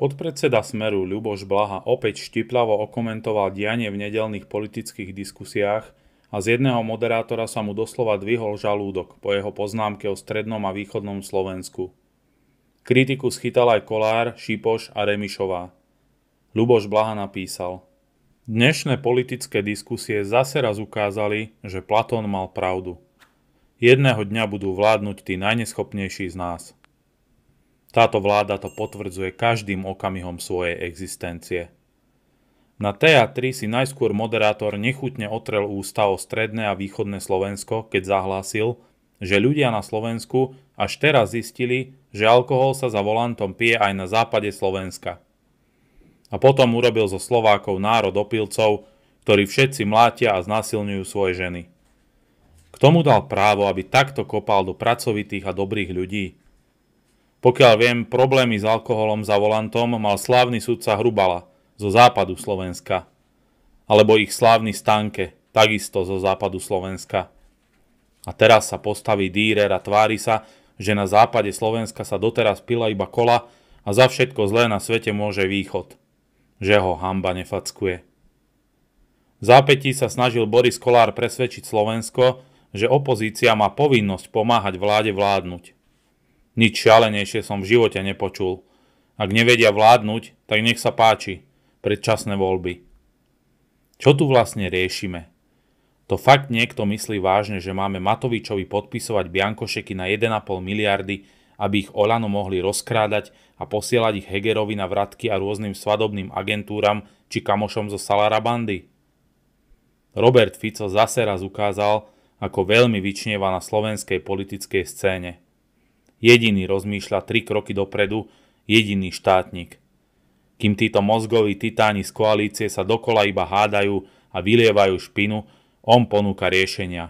Podpredseda Smeru Ľuboš Blaha opäť štiplavo okomentoval dianie v nedelných politických diskusiách a z jedného moderátora sa mu doslova dvihol žalúdok po jeho poznámke o strednom a východnom Slovensku. Kritiku schytal aj Kolár, Šipoš a Remišová. Ľuboš Blaha napísal Dnešné politické diskusie zase raz ukázali, že Platón mal pravdu. Jedného dňa budú vládnuť tí najneschopnejší z nás. Táto vláda to potvrdzuje každým okamihom svojej existencie. Na TA3 si najskôr moderátor nechutne otrel ústa o stredné a východné Slovensko, keď zahlásil, že ľudia na Slovensku až teraz zistili, že alkohol sa za volantom pije aj na západe Slovenska. A potom urobil zo Slovákov národ opilcov, ktorí všetci mlátia a znasilňujú svoje ženy. K tomu dal právo, aby takto kopal do pracovitých a dobrých ľudí, pokiaľ viem, problémy s alkoholom za volantom mal slávny sudca Hrubala zo západu Slovenska. Alebo ich slávny Stanke, takisto zo západu Slovenska. A teraz sa postaví Dýrer a tvári sa, že na západe Slovenska sa doteraz pila iba kola a za všetko zlé na svete môže východ. Že ho hamba nefackuje. V zápätí sa snažil Boris Kolár presvedčiť Slovensko, že opozícia má povinnosť pomáhať vláde vládnuť. Nič šialenejšie som v živote nepočul. Ak nevedia vládnuť, tak nech sa páči. Predčasné voľby. Čo tu vlastne riešime? To fakt niekto myslí vážne, že máme Matovičovi podpisovať biankošeky na 1,5 miliardy, aby ich Olano mohli rozkrádať a posielať ich Hegerovi na vratky a rôznym svadobným agentúram či kamošom zo bandy. Robert Fico zase raz ukázal, ako veľmi vyčnieva na slovenskej politickej scéne. Jediný rozmýšľa tri kroky dopredu, jediný štátnik. Kým títo mozgoví titáni z koalície sa dokola iba hádajú a vylievajú špinu, on ponúka riešenia.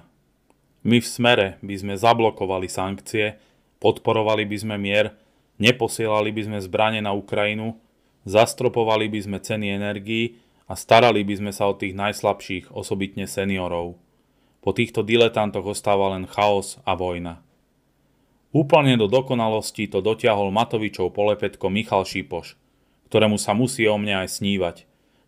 My v smere by sme zablokovali sankcie, podporovali by sme mier, neposielali by sme zbranie na Ukrajinu, zastropovali by sme ceny energií a starali by sme sa o tých najslabších, osobitne seniorov. Po týchto diletantoch ostáva len chaos a vojna. Úplne do dokonalosti to dotiahol Matovičov polepetko Michal Šipoš, ktorému sa musí o mňa aj snívať,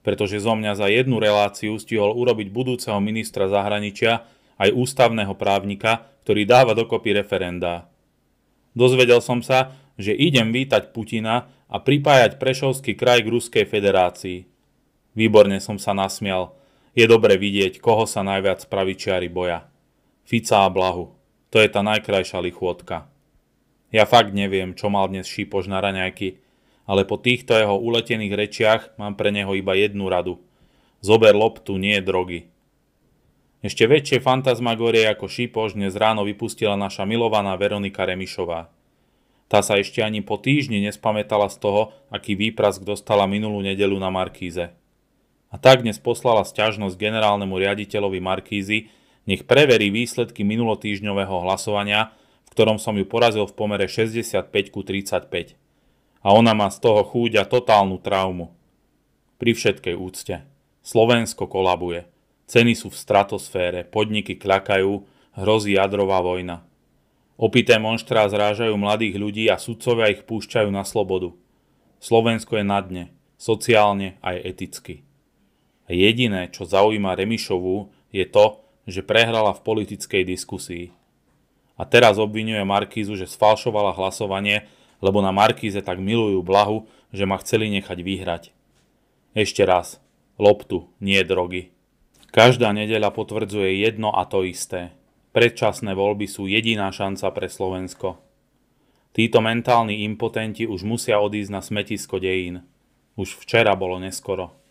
pretože zo mňa za jednu reláciu stihol urobiť budúceho ministra zahraničia aj ústavného právnika, ktorý dáva dokopy referendá. Dozvedel som sa, že idem vítať Putina a pripájať Prešovský kraj k Ruskej federácii. Výborne som sa nasmial. Je dobre vidieť, koho sa najviac pravičiari boja. Fica a Blahu. To je tá najkrajšia lichôdka. Ja fakt neviem, čo mal dnes Šípoš na raňajky, ale po týchto jeho uletených rečiach mám pre neho iba jednu radu. Zober loptu, nie drogy. Ešte väčšie fantasmagorie ako Šípoš dnes ráno vypustila naša milovaná Veronika Remišová. Tá sa ešte ani po týždni nespamätala z toho, aký výprask dostala minulú nedelu na Markíze. A tak dnes poslala sťažnosť generálnemu riaditeľovi Markízy, nech preverí výsledky minulotýždňového hlasovania ktorom som ju porazil v pomere 65 ku 35. A ona má z toho chúďa totálnu traumu. Pri všetkej úcte. Slovensko kolabuje. Ceny sú v stratosfére, podniky kľakajú, hrozí jadrová vojna. Opité monštra zrážajú mladých ľudí a sudcovia ich púšťajú na slobodu. Slovensko je na dne, sociálne aj eticky. A jediné, čo zaujíma Remišovú, je to, že prehrala v politickej diskusii a teraz obvinuje Markízu, že sfalšovala hlasovanie, lebo na Markíze tak milujú blahu, že ma chceli nechať vyhrať. Ešte raz, loptu, nie drogy. Každá nedeľa potvrdzuje jedno a to isté. Predčasné voľby sú jediná šanca pre Slovensko. Títo mentálni impotenti už musia odísť na smetisko dejín. Už včera bolo neskoro.